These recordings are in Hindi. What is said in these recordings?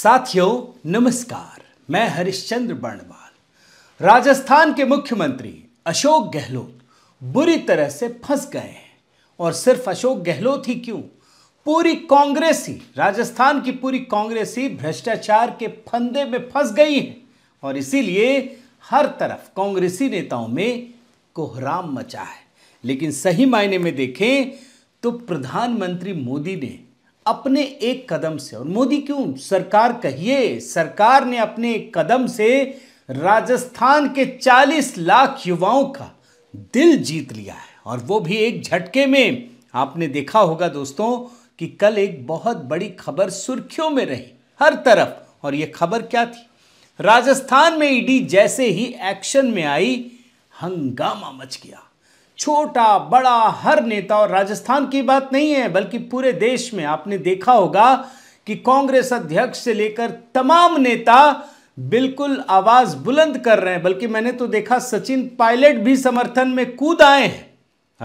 साथियों नमस्कार मैं हरिश्चंद्र बर्णवाल राजस्थान के मुख्यमंत्री अशोक गहलोत बुरी तरह से फंस गए हैं और सिर्फ अशोक गहलोत ही क्यों पूरी कांग्रेस ही राजस्थान की पूरी कांग्रेस ही भ्रष्टाचार के फंदे में फंस गई है और इसीलिए हर तरफ कांग्रेसी नेताओं में कोहराम मचा है लेकिन सही मायने में देखें तो प्रधानमंत्री मोदी ने अपने एक कदम से और मोदी क्यों सरकार कहिए सरकार ने अपने एक कदम से राजस्थान के 40 लाख युवाओं का दिल जीत लिया है और वो भी एक झटके में आपने देखा होगा दोस्तों कि कल एक बहुत बड़ी खबर सुर्खियों में रही हर तरफ और ये खबर क्या थी राजस्थान में ईडी जैसे ही एक्शन में आई हंगामा मच गया छोटा बड़ा हर नेता और राजस्थान की बात नहीं है बल्कि पूरे देश में आपने देखा होगा कि कांग्रेस अध्यक्ष से लेकर तमाम नेता बिल्कुल आवाज बुलंद कर रहे हैं बल्कि मैंने तो देखा सचिन पायलट भी समर्थन में कूद आए हैं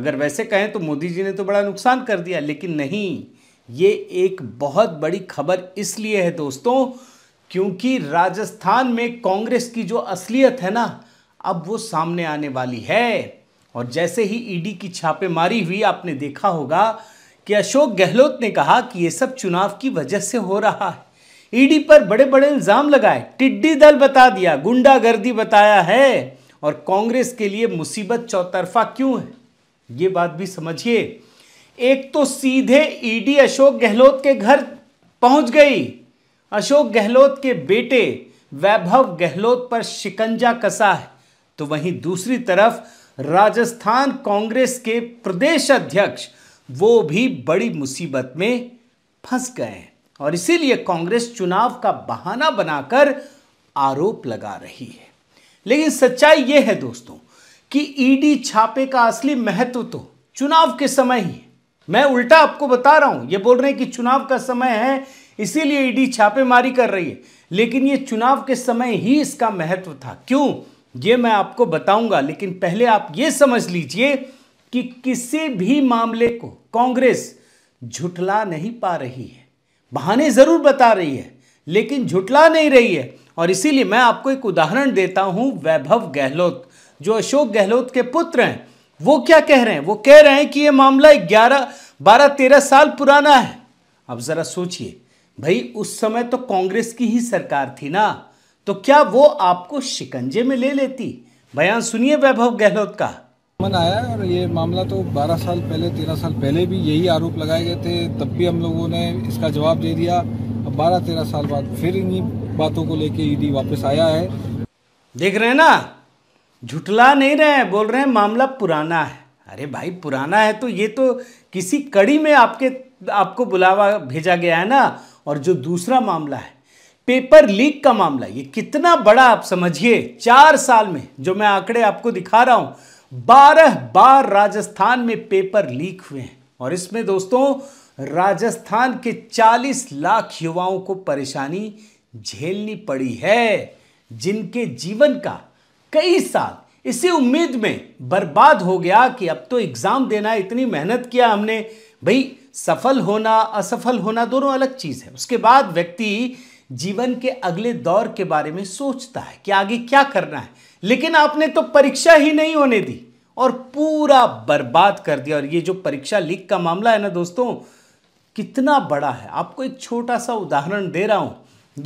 अगर वैसे कहें तो मोदी जी ने तो बड़ा नुकसान कर दिया लेकिन नहीं ये एक बहुत बड़ी खबर इसलिए है दोस्तों क्योंकि राजस्थान में कांग्रेस की जो असलियत है ना अब वो सामने आने वाली है और जैसे ही ईडी की छापेमारी हुई आपने देखा होगा कि अशोक गहलोत ने कहा कि ये सब चुनाव की वजह से हो रहा है ईडी पर बड़े बड़े इल्जाम लगाए टिड्डी दल बता दिया गुंडागर्दी बताया है और कांग्रेस के लिए मुसीबत चौतरफा क्यों है ये बात भी समझिए एक तो सीधे ईडी अशोक गहलोत के घर पहुंच गई अशोक गहलोत के बेटे वैभव गहलोत पर शिकंजा कसा है तो वहीं दूसरी तरफ राजस्थान कांग्रेस के प्रदेश अध्यक्ष वो भी बड़ी मुसीबत में फंस गए हैं और इसीलिए कांग्रेस चुनाव का बहाना बनाकर आरोप लगा रही है लेकिन सच्चाई यह है दोस्तों कि ईडी छापे का असली महत्व तो चुनाव के समय ही है मैं उल्टा आपको बता रहा हूं यह बोल रहे हैं कि चुनाव का समय है इसीलिए ईडी छापेमारी कर रही है लेकिन यह चुनाव के समय ही इसका महत्व था क्यों ये मैं आपको बताऊंगा लेकिन पहले आप ये समझ लीजिए कि किसी भी मामले को कांग्रेस झुटला नहीं पा रही है बहाने ज़रूर बता रही है लेकिन झुटला नहीं रही है और इसीलिए मैं आपको एक उदाहरण देता हूं वैभव गहलोत जो अशोक गहलोत के पुत्र हैं वो क्या कह रहे हैं वो कह रहे हैं कि ये मामला ग्यारह बारह तेरह साल पुराना है अब ज़रा सोचिए भाई उस समय तो कांग्रेस की ही सरकार थी ना तो क्या वो आपको शिकंजे में ले लेती बयान सुनिए वैभव गहलोत का मन आया और ये मामला तो 12 साल पहले 13 साल पहले भी यही आरोप लगाए गए थे तब भी हम लोगों ने इसका जवाब दे दिया अब 12-13 साल बाद फिर इन्हीं बातों को लेके ईडी वापस आया है देख रहे हैं ना झुटला नहीं रहे हैं बोल रहे हैं मामला पुराना है अरे भाई पुराना है तो ये तो किसी कड़ी में आपके आपको बुलावा भेजा गया है ना और जो दूसरा मामला है पेपर लीक का मामला ये कितना बड़ा आप समझिए चार साल में जो मैं आंकड़े आपको दिखा रहा हूं बारह बार राजस्थान में पेपर लीक हुए हैं और इसमें दोस्तों राजस्थान के 40 लाख युवाओं को परेशानी झेलनी पड़ी है जिनके जीवन का कई साल इसी उम्मीद में बर्बाद हो गया कि अब तो एग्जाम देना इतनी मेहनत किया हमने भाई सफल होना असफल होना दोनों अलग चीज है उसके बाद व्यक्ति जीवन के अगले दौर के बारे में सोचता है कि आगे क्या करना है लेकिन आपने तो परीक्षा ही नहीं होने दी और पूरा बर्बाद कर दिया और ये जो परीक्षा लीक का मामला है ना दोस्तों कितना बड़ा है आपको एक छोटा सा उदाहरण दे रहा हूँ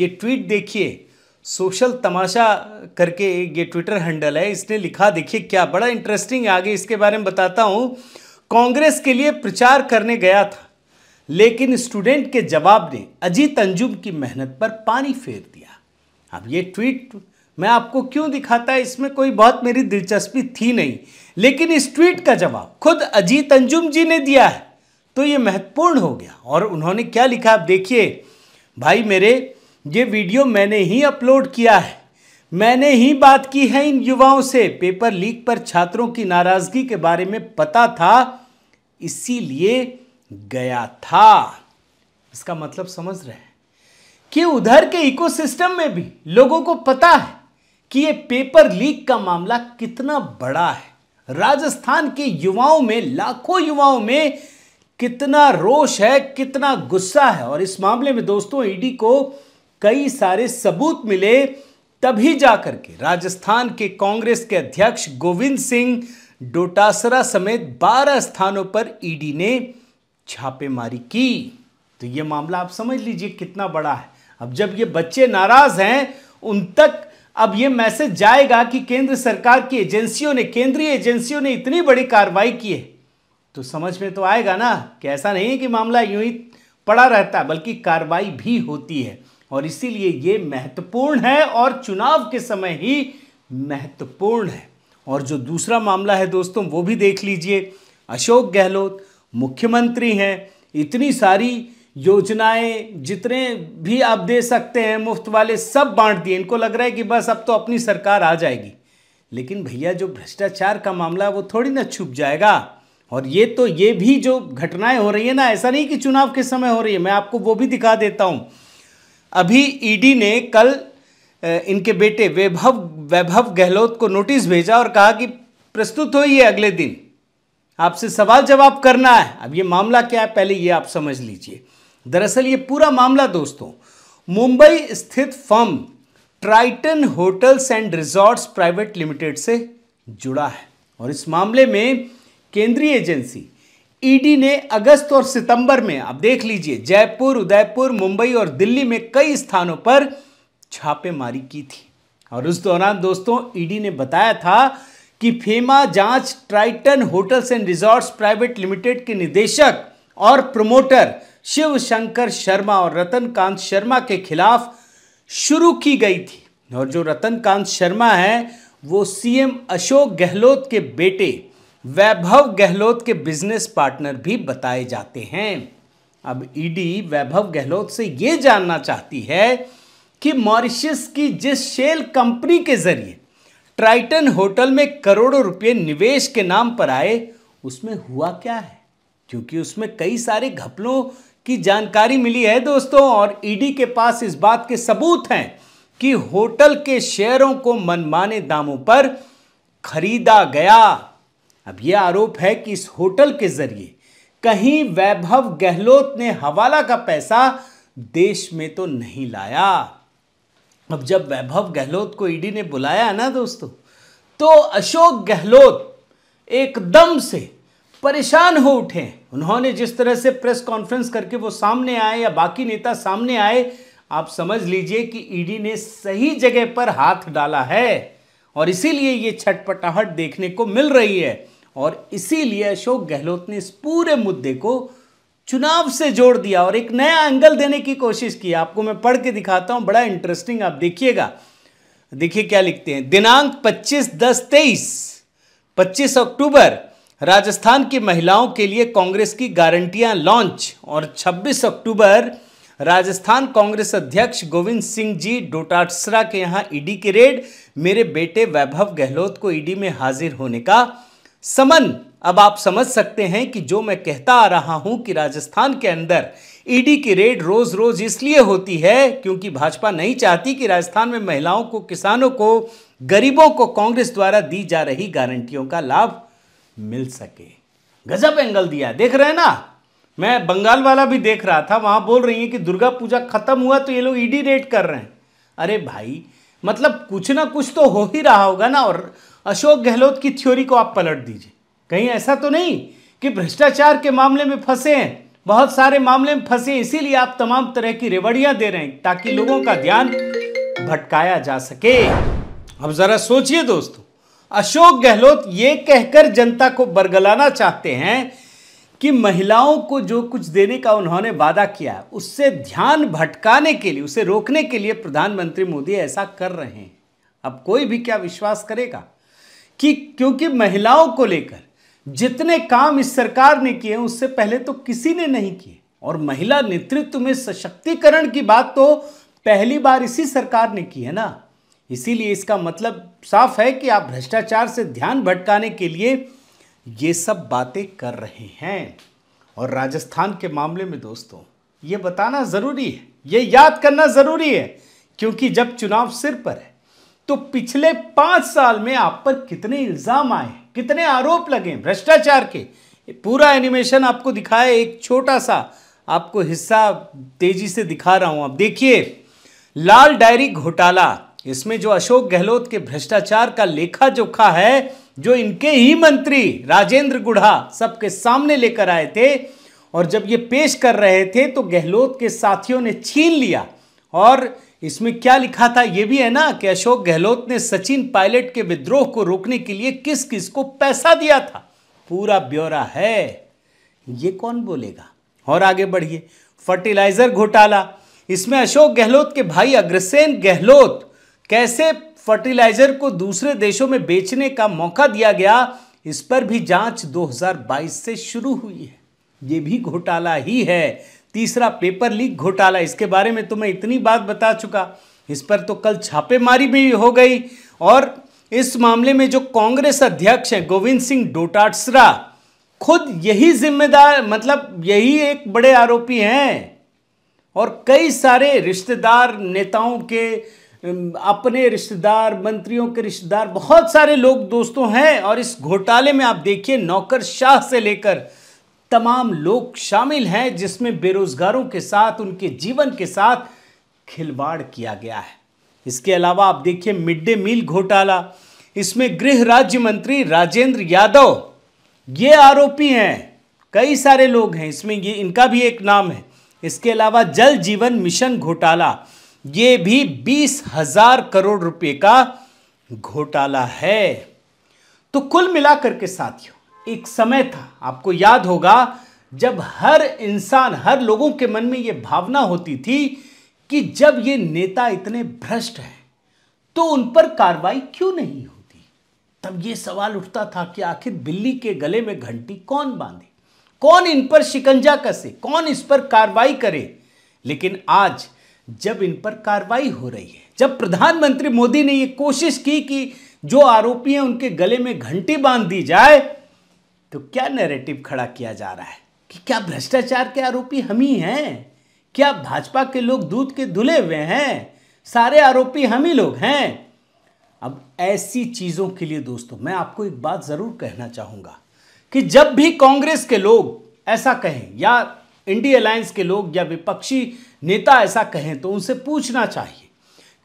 ये ट्वीट देखिए सोशल तमाशा करके ये ट्विटर हैंडल है इसने लिखा देखिए क्या बड़ा इंटरेस्टिंग है आगे इसके बारे में बताता हूँ कांग्रेस के लिए प्रचार करने गया था लेकिन स्टूडेंट के जवाब ने अजीत अंजुम की मेहनत पर पानी फेर दिया अब ये ट्वीट मैं आपको क्यों दिखाता है इसमें कोई बहुत मेरी दिलचस्पी थी नहीं लेकिन इस ट्वीट का जवाब खुद अजीत अंजुम जी ने दिया है तो ये महत्वपूर्ण हो गया और उन्होंने क्या लिखा आप देखिए भाई मेरे ये वीडियो मैंने ही अपलोड किया है मैंने ही बात की है इन युवाओं से पेपर लीक पर छात्रों की नाराज़गी के बारे में पता था इसीलिए गया था इसका मतलब समझ रहे हैं कि उधर के इकोसिस्टम में भी लोगों को पता है कि ये पेपर लीक का मामला कितना बड़ा है राजस्थान के युवाओं में लाखों युवाओं में कितना रोष है कितना गुस्सा है और इस मामले में दोस्तों ईडी e को कई सारे सबूत मिले तभी जाकर के राजस्थान के कांग्रेस के अध्यक्ष गोविंद सिंह डोटासरा समेत 12 स्थानों पर ईडी e ने छापेमारी की तो ये मामला आप समझ लीजिए कितना बड़ा है अब जब ये बच्चे नाराज हैं उन तक अब ये मैसेज जाएगा कि केंद्र सरकार की एजेंसियों ने केंद्रीय एजेंसियों ने इतनी बड़ी कार्रवाई की है तो समझ में तो आएगा ना कि ऐसा नहीं है कि मामला यूं ही पड़ा रहता है बल्कि कार्रवाई भी होती है और इसीलिए ये महत्वपूर्ण है और चुनाव के समय ही महत्वपूर्ण है और जो दूसरा मामला है दोस्तों वो भी देख लीजिए अशोक गहलोत मुख्यमंत्री हैं इतनी सारी योजनाएं जितने भी आप दे सकते हैं मुफ्त वाले सब बांट दिए इनको लग रहा है कि बस अब तो अपनी सरकार आ जाएगी लेकिन भैया जो भ्रष्टाचार का मामला है वो थोड़ी ना छुप जाएगा और ये तो ये भी जो घटनाएं हो रही है ना ऐसा नहीं कि चुनाव के समय हो रही है मैं आपको वो भी दिखा देता हूँ अभी ईडी ने कल इनके बेटे वैभव वैभव गहलोत को नोटिस भेजा और कहा कि प्रस्तुत होइए अगले दिन आपसे सवाल जवाब करना है अब ये मामला क्या है पहले ये आप समझ लीजिए दरअसल ये पूरा मामला दोस्तों मुंबई स्थित firm Triton Hotels and Resorts Private Limited से जुड़ा है और इस मामले में केंद्रीय एजेंसी ईडी ने अगस्त और सितंबर में आप देख लीजिए जयपुर उदयपुर मुंबई और दिल्ली में कई स्थानों पर छापेमारी की थी और उस दौरान दोस्तों ईडी ने बताया था कि फेमा जांच Triton Hotels and Resorts Private Limited के निदेशक और प्रमोटर शिव शंकर शर्मा और रतन कांत शर्मा के खिलाफ शुरू की गई थी और जो रतन कांत शर्मा है वो सीएम अशोक गहलोत के बेटे वैभव गहलोत के बिजनेस पार्टनर भी बताए जाते हैं अब ईडी वैभव गहलोत से ये जानना चाहती है कि मॉरिशस की जिस शेल कंपनी के जरिए ट्राइटन होटल में करोड़ों रुपए निवेश के नाम पर आए उसमें हुआ क्या है क्योंकि उसमें कई सारे घपलों की जानकारी मिली है दोस्तों और ईडी e के पास इस बात के सबूत हैं कि होटल के शेयरों को मनमाने दामों पर खरीदा गया अब यह आरोप है कि इस होटल के जरिए कहीं वैभव गहलोत ने हवाला का पैसा देश में तो नहीं लाया अब जब वैभव गहलोत को ईडी ने बुलाया ना दोस्तों तो अशोक गहलोत एकदम से परेशान हो उठे उन्होंने जिस तरह से प्रेस कॉन्फ्रेंस करके वो सामने आए या बाकी नेता सामने आए आप समझ लीजिए कि ईडी ने सही जगह पर हाथ डाला है और इसीलिए ये छटपटाहट देखने को मिल रही है और इसीलिए अशोक गहलोत ने इस पूरे मुद्दे को चुनाव से जोड़ दिया और एक नया एंगल देने की कोशिश की आपको मैं पढ़ के दिखाता हूं बड़ा इंटरेस्टिंग आप देखिएगा देखिए क्या लिखते हैं दिनांक 25 दस तेईस 25 अक्टूबर राजस्थान की महिलाओं के लिए कांग्रेस की गारंटियां लॉन्च और 26 अक्टूबर राजस्थान कांग्रेस अध्यक्ष गोविंद सिंह जी डोटासरा के यहाँ ईडी e की रेड मेरे बेटे वैभव गहलोत को ईडी e में हाजिर होने का समन अब आप समझ सकते हैं कि जो मैं कहता आ रहा हूं कि राजस्थान के अंदर ईडी e की रेड रोज रोज इसलिए होती है क्योंकि भाजपा नहीं चाहती कि राजस्थान में महिलाओं को किसानों को गरीबों को कांग्रेस द्वारा दी जा रही गारंटियों का लाभ मिल सके गजब एंगल दिया देख रहे हैं ना मैं बंगाल वाला भी देख रहा था वहां बोल रही है कि दुर्गा पूजा खत्म हुआ तो ये लोग ईडी e रेड कर रहे हैं अरे भाई मतलब कुछ ना कुछ तो हो ही रहा होगा ना और अशोक गहलोत की थ्योरी को आप पलट दीजिए कहीं ऐसा तो नहीं कि भ्रष्टाचार के मामले में फंसे हैं बहुत सारे मामले में फंसे इसीलिए आप तमाम तरह की रेवड़ियां दे रहे हैं ताकि लोगों का ध्यान भटकाया जा सके अब जरा सोचिए दोस्तों अशोक गहलोत ये कहकर जनता को बरगलाना चाहते हैं कि महिलाओं को जो कुछ देने का उन्होंने वादा किया उससे ध्यान भटकाने के लिए उसे रोकने के लिए प्रधानमंत्री मोदी ऐसा कर रहे हैं अब कोई भी क्या विश्वास करेगा कि क्योंकि महिलाओं को लेकर जितने काम इस सरकार ने किए उससे पहले तो किसी ने नहीं किए और महिला नेतृत्व में सशक्तिकरण की बात तो पहली बार इसी सरकार ने की है ना इसीलिए इसका मतलब साफ है कि आप भ्रष्टाचार से ध्यान भटकाने के लिए ये सब बातें कर रहे हैं और राजस्थान के मामले में दोस्तों ये बताना ज़रूरी है ये याद करना ज़रूरी है क्योंकि जब चुनाव सिर पर है तो पिछले पांच साल में आप पर कितने इल्जाम आए कितने आरोप लगे भ्रष्टाचार के पूरा एनिमेशन आपको दिखाया एक छोटा सा आपको हिस्सा तेजी से दिखा रहा हूं आप देखिए लाल डायरी घोटाला इसमें जो अशोक गहलोत के भ्रष्टाचार का लेखा जोखा है जो इनके ही मंत्री राजेंद्र गुढ़ा सबके सामने लेकर आए थे और जब ये पेश कर रहे थे तो गहलोत के साथियों ने छीन लिया और इसमें क्या लिखा था यह भी है ना कि अशोक गहलोत ने सचिन पायलट के विद्रोह को रोकने के लिए किस किस को पैसा दिया था पूरा ब्यौरा है ये कौन बोलेगा और आगे बढ़िए फर्टिलाइजर घोटाला इसमें अशोक गहलोत के भाई अग्रसेन गहलोत कैसे फर्टिलाइजर को दूसरे देशों में बेचने का मौका दिया गया इस पर भी जांच 2022 से शुरू हुई है ये भी घोटाला ही है तीसरा पेपर लीक घोटाला इसके बारे में तो मैं इतनी बात बता चुका इस पर तो कल छापेमारी भी हो गई और इस मामले में जो कांग्रेस अध्यक्ष हैं गोविंद सिंह डोटाटसरा खुद यही जिम्मेदार मतलब यही एक बड़े आरोपी हैं और कई सारे रिश्तेदार नेताओं के अपने रिश्तेदार मंत्रियों के रिश्तेदार बहुत सारे लोग दोस्तों हैं और इस घोटाले में आप देखिए नौकर शाह से लेकर तमाम लोग शामिल हैं जिसमें बेरोजगारों के साथ उनके जीवन के साथ खिलवाड़ किया गया है इसके अलावा आप देखिए मिड डे मील घोटाला इसमें गृह राज्य मंत्री राजेंद्र यादव ये आरोपी हैं कई सारे लोग हैं इसमें ये इनका भी एक नाम है इसके अलावा जल जीवन मिशन घोटाला ये भी बीस हजार करोड़ रुपए का घोटाला है तो कुल मिलाकर के साथियों एक समय था आपको याद होगा जब हर इंसान हर लोगों के मन में ये भावना होती थी कि जब ये नेता इतने भ्रष्ट हैं तो उन पर कार्रवाई क्यों नहीं होती तब ये सवाल उठता था कि आखिर बिल्ली के गले में घंटी कौन बांधे कौन इन पर शिकंजा कसे कौन इस पर कार्रवाई करे लेकिन आज जब इन पर कार्रवाई हो रही है जब प्रधानमंत्री मोदी ने ये कोशिश की कि जो आरोपी हैं उनके गले में घंटी बांध दी जाए तो क्या नैरेटिव खड़ा किया जा रहा है कि क्या भ्रष्टाचार के आरोपी हम ही हैं क्या भाजपा के लोग दूध के धुले हुए हैं सारे आरोपी हम ही लोग हैं अब ऐसी चीज़ों के लिए दोस्तों मैं आपको एक बात ज़रूर कहना चाहूंगा कि जब भी कांग्रेस के लोग ऐसा कहें या इंडिया अलायंस के लोग या विपक्षी नेता ऐसा कहें तो उनसे पूछना चाहिए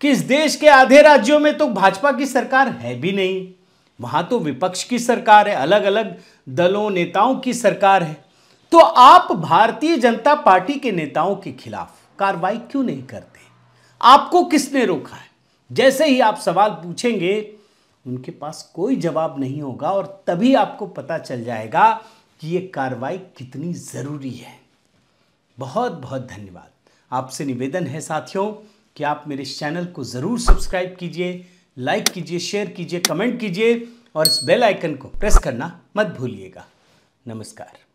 कि इस देश के आधे राज्यों में तो भाजपा की सरकार है भी नहीं वहां तो विपक्ष की सरकार है अलग अलग दलों नेताओं की सरकार है तो आप भारतीय जनता पार्टी के नेताओं के खिलाफ कार्रवाई क्यों नहीं करते आपको किसने रोका है जैसे ही आप सवाल पूछेंगे उनके पास कोई जवाब नहीं होगा और तभी आपको पता चल जाएगा कि ये कार्रवाई कितनी ज़रूरी है बहुत बहुत धन्यवाद आपसे निवेदन है साथियों कि आप मेरे चैनल को ज़रूर सब्सक्राइब कीजिए लाइक कीजिए शेयर कीजिए कमेंट कीजिए और इस बेल आइकन को प्रेस करना मत भूलिएगा नमस्कार